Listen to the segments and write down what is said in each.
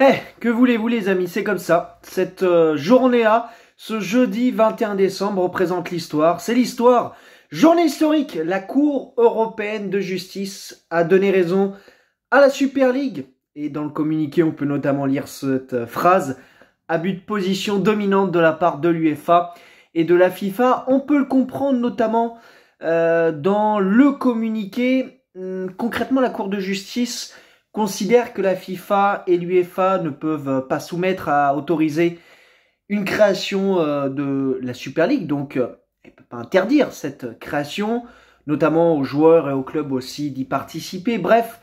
Eh, que voulez-vous les amis, c'est comme ça. Cette euh, journée-là, ce jeudi 21 décembre, représente l'histoire. C'est l'histoire. Journée historique. La Cour européenne de justice a donné raison à la Super League. Et dans le communiqué, on peut notamment lire cette euh, phrase. Abus de position dominante de la part de l'UEFA et de la FIFA. On peut le comprendre notamment euh, dans le communiqué. Hmm, concrètement, la Cour de justice considère que la FIFA et l'UEFA ne peuvent euh, pas soumettre à autoriser une création euh, de la Super League. Donc, euh, elle ne peut pas interdire cette création, notamment aux joueurs et aux clubs aussi d'y participer. Bref,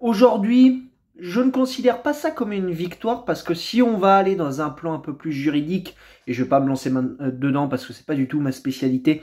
aujourd'hui, je ne considère pas ça comme une victoire parce que si on va aller dans un plan un peu plus juridique, et je ne vais pas me lancer dedans parce que c'est pas du tout ma spécialité,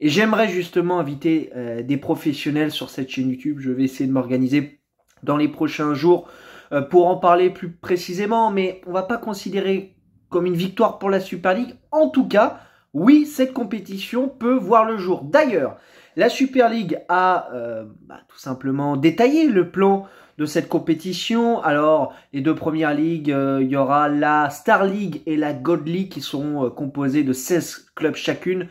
et j'aimerais justement inviter des professionnels sur cette chaîne YouTube, je vais essayer de m'organiser dans les prochains jours euh, pour en parler plus précisément, mais on va pas considérer comme une victoire pour la Super League. En tout cas, oui, cette compétition peut voir le jour. D'ailleurs, la Super League a euh, bah, tout simplement détaillé le plan de cette compétition. Alors, les deux premières ligues, euh, il y aura la Star League et la God League qui seront composées de 16 clubs chacune.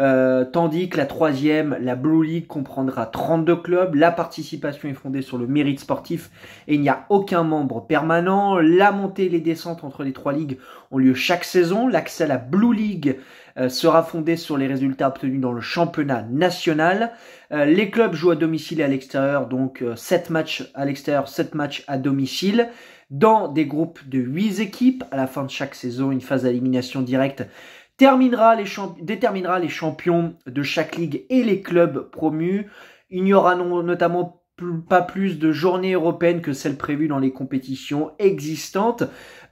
Euh, tandis que la troisième, la Blue League, comprendra 32 clubs. La participation est fondée sur le mérite sportif et il n'y a aucun membre permanent. La montée et les descentes entre les trois ligues ont lieu chaque saison. L'accès à la Blue League euh, sera fondé sur les résultats obtenus dans le championnat national. Euh, les clubs jouent à domicile et à l'extérieur, donc 7 matchs à l'extérieur, 7 matchs à domicile dans des groupes de 8 équipes. À la fin de chaque saison, une phase d'élimination directe terminera les déterminera les champions de chaque ligue et les clubs promus. Il n'y aura non, notamment pas plus de journées européennes que celles prévues dans les compétitions existantes.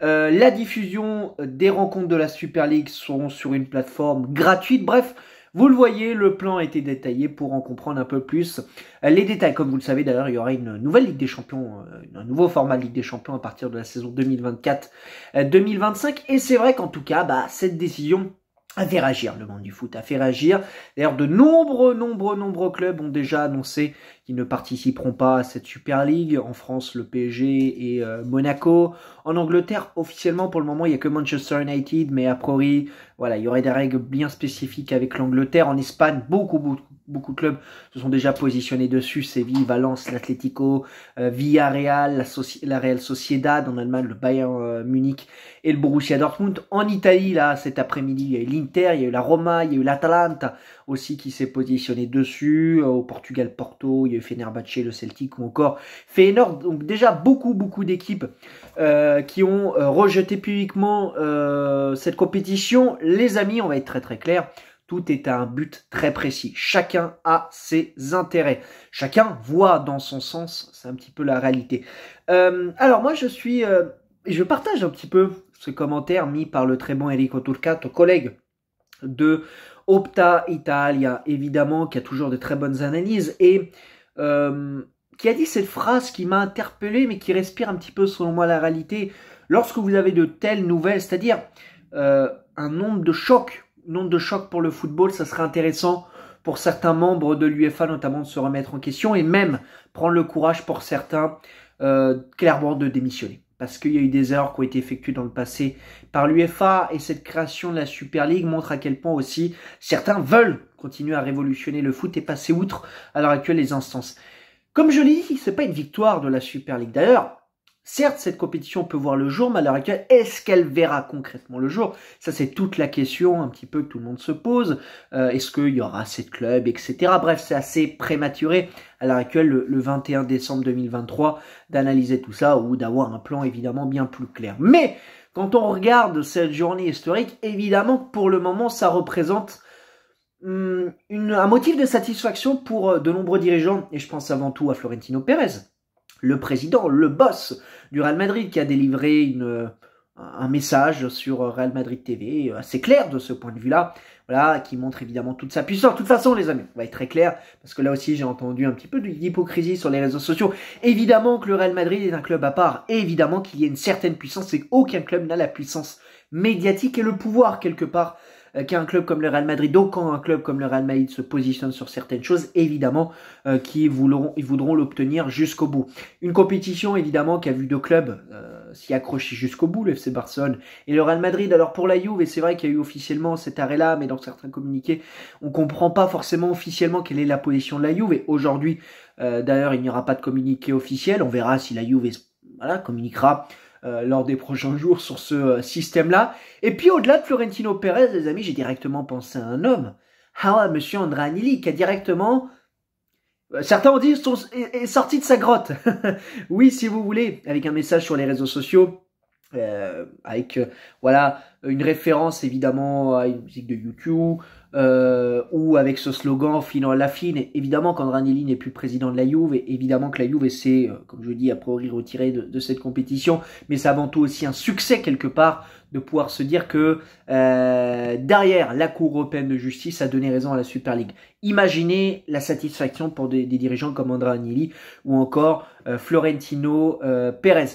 Euh, la diffusion des rencontres de la Super League sont sur une plateforme gratuite. Bref, vous le voyez, le plan a été détaillé pour en comprendre un peu plus les détails. Comme vous le savez d'ailleurs, il y aura une nouvelle Ligue des Champions, euh, un nouveau format de Ligue des Champions à partir de la saison 2024-2025. Euh, et c'est vrai qu'en tout cas, bah, cette décision à faire agir le monde du foot, à faire agir. D'ailleurs, de nombreux, nombreux, nombreux clubs ont déjà annoncé qu'ils ne participeront pas à cette Super League. En France, le PSG et euh, Monaco. En Angleterre, officiellement, pour le moment, il n'y a que Manchester United, mais a priori, voilà, il y aurait des règles bien spécifiques avec l'Angleterre. En Espagne, beaucoup, beaucoup, beaucoup, de clubs se sont déjà positionnés dessus. Séville, Valence, l'Atlético, euh, Villarreal, la, Real Sociedad, en Allemagne, le Bayern euh, Munich et le Borussia Dortmund. En Italie, là, cet après-midi, il y a eu l'Inter, il y a eu la Roma, il y a eu l'Atalanta aussi qui s'est positionné dessus. Euh, au Portugal, Porto, il y a eu Fenerbahce, le Celtic ou encore Feyenoord. Donc déjà beaucoup, beaucoup d'équipes euh, qui ont euh, rejeté publiquement cette compétition. Les amis, on va être très très clair. Tout est à un but très précis. Chacun a ses intérêts. Chacun voit dans son sens. C'est un petit peu la réalité. alors moi, je suis... je partage un petit peu ce commentaire mis par le très bon Enrico Turcato, collègue de Opta Italia, évidemment, qui a toujours de très bonnes analyses, et euh, qui a dit cette phrase qui m'a interpellé, mais qui respire un petit peu, selon moi, la réalité. Lorsque vous avez de telles nouvelles, c'est-à-dire euh, un nombre de chocs, nombre de chocs pour le football, ça serait intéressant pour certains membres de l'UFA, notamment, de se remettre en question, et même prendre le courage pour certains, euh, clairement, de démissionner parce qu'il y a eu des erreurs qui ont été effectuées dans le passé par l'UFA et cette création de la Super League montre à quel point aussi certains veulent continuer à révolutionner le foot et passer outre à l'heure actuelle les instances. Comme je l'ai dit, c'est pas une victoire de la Super League. D'ailleurs, Certes, cette compétition peut voir le jour, mais à l'heure actuelle, est-ce qu'elle verra concrètement le jour Ça, c'est toute la question un petit peu que tout le monde se pose. Euh, est-ce qu'il y aura assez de clubs, etc. Bref, c'est assez prématuré à l'heure actuelle, le, 21 décembre 2023, d'analyser tout ça ou d'avoir un plan évidemment bien plus clair. Mais quand on regarde cette journée historique, évidemment, pour le moment, ça représente hum, un motif de satisfaction pour euh, de nombreux dirigeants, et je pense avant tout à Florentino Pérez le président, le boss du Real Madrid qui a délivré une, euh, un message sur Real Madrid TV euh, assez clair de ce point de vue-là, voilà, qui montre évidemment toute sa puissance. De toute façon, les amis, on va être très clair, parce que là aussi j'ai entendu un petit peu d'hypocrisie sur les réseaux sociaux. Évidemment que le Real Madrid est un club à part, évidemment qu'il y a une certaine puissance, et aucun club n'a la puissance médiatique et le pouvoir quelque part euh, qu'un club comme le Real Madrid, donc quand un club comme le Real Madrid se positionne sur certaines choses, évidemment euh, qu'ils voudront, ils voudront l'obtenir jusqu'au bout. Une compétition évidemment qui a vu deux clubs euh, s'y accrocher jusqu'au bout, le FC Barcelone et le Real Madrid. Alors pour la Juve, et c'est vrai qu'il y a eu officiellement cet arrêt-là, mais dans certains communiqués, on comprend pas forcément officiellement quelle est la position de la Juve. Et aujourd'hui, d'ailleurs, il n'y aura pas de communiqué officiel. On verra si la Juve communiquera euh, lors des prochains jours sur ce euh, système-là. Et puis au-delà de Florentino Pérez, les amis, j'ai directement pensé à un homme, ah, Monsieur André qui a directement euh, Certains ont dit est sorti de sa grotte. oui, si vous voulez, avec un message sur les réseaux sociaux, euh, avec euh, voilà une référence évidemment à une musique de YouTube euh, ou avec ce slogan filant la fine évidemment quand Ranelli n'est plus président de la Juve et évidemment que la Juve s'est comme je dis a priori retiré de, de, cette compétition mais c'est avant tout aussi un succès quelque part de pouvoir se dire que derrière la Cour européenne de justice a donné raison à la Super League imaginez la satisfaction pour des, dirigeants comme André Nili ou encore Florentino Pérez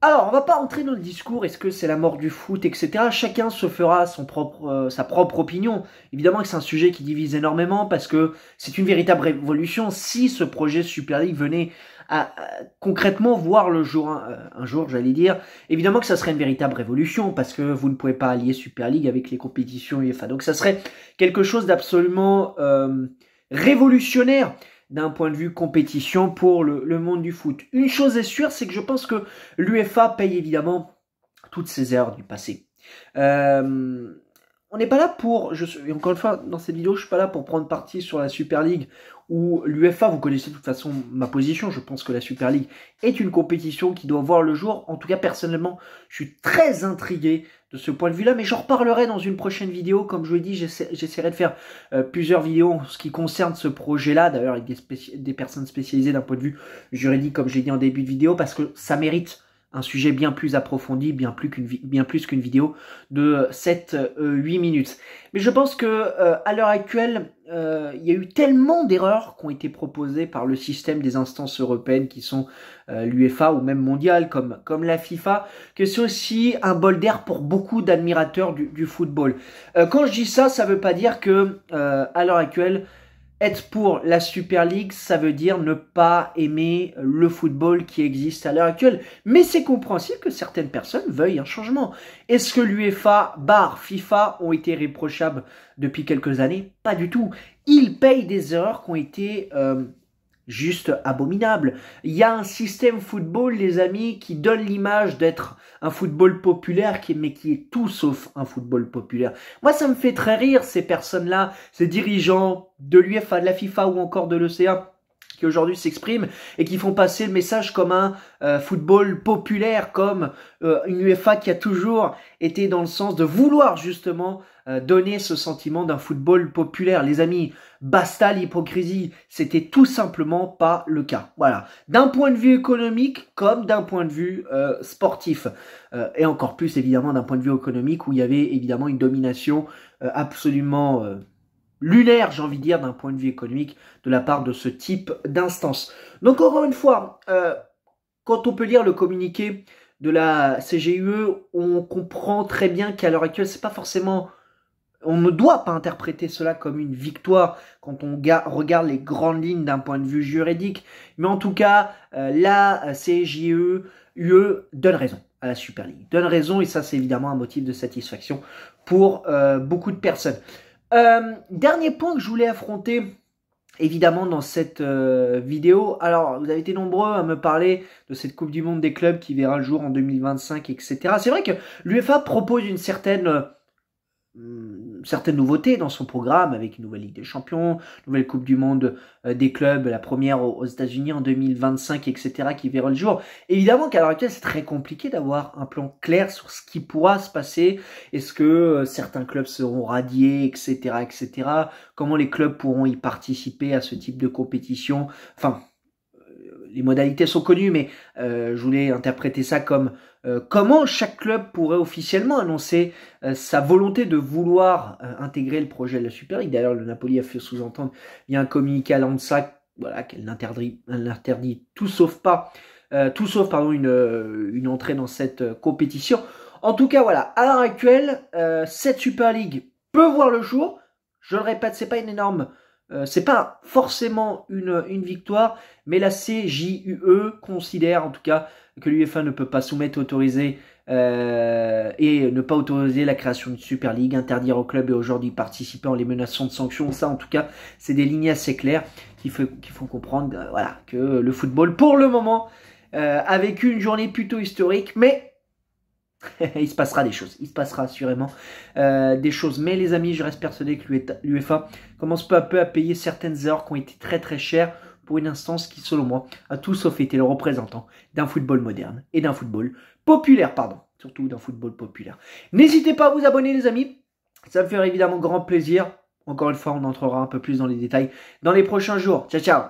alors, on va pas entrer dans le discours, est-ce que c'est la mort du foot, etc. Chacun se fera son propre, euh, sa propre opinion. Évidemment que c'est un sujet qui divise énormément parce que c'est une véritable révolution. Si ce projet Super League venait à, concrètement voir le jour, hein, euh, un, jour, j'allais dire, évidemment que ça serait une véritable révolution parce que vous ne pouvez pas allier Super League avec les compétitions UEFA. Donc ça serait quelque chose d'absolument euh, révolutionnaire d'un point de vue compétition pour le, monde du foot. Une chose est sûre, c'est que je pense que l'UFA paye évidemment toutes ses erreurs du passé. Euh, on n'est pas là pour, je, encore une fois, dans cette vidéo, je suis pas là pour prendre parti sur la Super League ou l'UFA, vous connaissez de toute façon ma position, je pense que la Super League est une compétition qui doit voir le jour. En tout cas, personnellement, je suis très intrigué de ce point de vue-là, mais j'en reparlerai dans une prochaine vidéo. Comme je vous l'ai dit, j'essaierai de faire euh, plusieurs vidéos en ce qui concerne ce projet-là, d'ailleurs avec des, des, personnes spécialisées d'un point de vue juridique, comme j'ai dit en début de vidéo, parce que ça mérite un sujet bien plus approfondi, bien plus qu'une bien vidéo de 7 euh, 8 euh, minutes. Mais je pense que euh, à l'heure actuelle, il y a eu tellement d'erreurs qui ont été proposées par le système des instances européennes qui sont l'UEFA ou même mondiale comme comme la FIFA que c'est aussi un bol d'air pour beaucoup d'admirateurs du, football. quand je dis ça, ça ne veut pas dire que à l'heure actuelle être pour la Super League, ça veut dire ne pas aimer le football qui existe à l'heure actuelle. Mais c'est compréhensible que certaines personnes veuillent un changement. Est-ce que l'UEFA, BAR, FIFA ont été réprochables depuis quelques années Pas du tout. Ils payent des erreurs qui ont été euh, juste abominable. Il y a un système football, les amis, qui donne l'image d'être un football populaire, mais qui est tout sauf un football populaire. Moi, ça me fait très rire, ces personnes-là, ces dirigeants de l'UEFA, de la FIFA ou encore de l'océan qui aujourd'hui s'expriment et qui font passer le message comme un euh, football populaire, comme euh, une UEFA qui a toujours été dans le sens de vouloir justement euh, donner ce sentiment d'un football populaire. Les amis, basta l'hypocrisie, c'était tout simplement pas le cas. Voilà, d'un point de vue économique comme d'un point de vue sportif, et encore plus évidemment d'un point de vue économique où il y avait évidemment une domination absolument lunaire, j'ai envie de dire, d'un point de vue économique de la part de ce type d'instance. Donc encore une fois, euh, quand on peut lire le communiqué de la CGUE, on comprend très bien qu'à l'heure actuelle, c'est pas forcément on ne doit pas interpréter cela comme une victoire quand on regarde les grandes lignes d'un point de vue juridique. Mais en tout cas, euh, la CGUE UE donne raison à la Super League. Donne raison et ça c'est évidemment un motif de satisfaction pour euh, beaucoup de personnes. Euh, dernier point que je voulais affronter, évidemment, dans cette euh, vidéo. Alors, vous avez été nombreux à me parler de cette Coupe du Monde des clubs qui verra le jour en 2025, etc. C'est vrai que l'UEFA propose une certaine euh, Hum, certaines nouveautés dans son programme avec une nouvelle Ligue des Champions, nouvelle Coupe du Monde euh, des clubs, la première aux États-Unis en 2025, etc., qui verront le jour. Évidemment qu'à l'heure actuelle, c'est très compliqué d'avoir un plan clair sur ce qui pourra se passer. Est-ce que euh, certains clubs seront radiés, etc., etc. Comment les clubs pourront y participer à ce type de compétition Enfin, les modalités sont connues, mais euh, je voulais interpréter ça comme euh, comment chaque club pourrait officiellement annoncer euh, sa volonté de vouloir intégrer le projet de la Super League. D'ailleurs, le Napoli a fait sous-entendre, il y un communiqué à l'ANSA voilà, qu'elle n'interdit, tout sauf pas, tout sauf pardon, une, une entrée dans cette compétition. En tout cas, voilà, à l'heure actuelle, cette Super League peut voir le jour. Je le répète, c'est pas une énorme euh, c'est pas forcément une, victoire, mais la CJUE considère en tout cas que l'UEFA ne peut pas soumettre, autoriser euh, et ne pas autoriser la création d'une Super League, interdire aux clubs et aujourd'hui participer en les menaçant de sanctions. Ça, en tout cas, c'est des lignes assez claires qui, font comprendre euh, voilà, que le football, pour le moment, a vécu une journée plutôt historique, mais il se passera des choses, il se passera assurément euh, des choses. Mais les amis, je reste persuadé que l'UEFA e commence peu à peu à payer certaines erreurs qui ont été très très chères pour une instance qui, selon moi, a tout sauf été le représentant d'un football moderne et d'un football populaire, pardon, surtout d'un football populaire. N'hésitez pas à vous abonner les amis, ça me ferait évidemment grand plaisir. Encore une fois, on entrera un peu plus dans les détails dans les prochains jours. Ciao ciao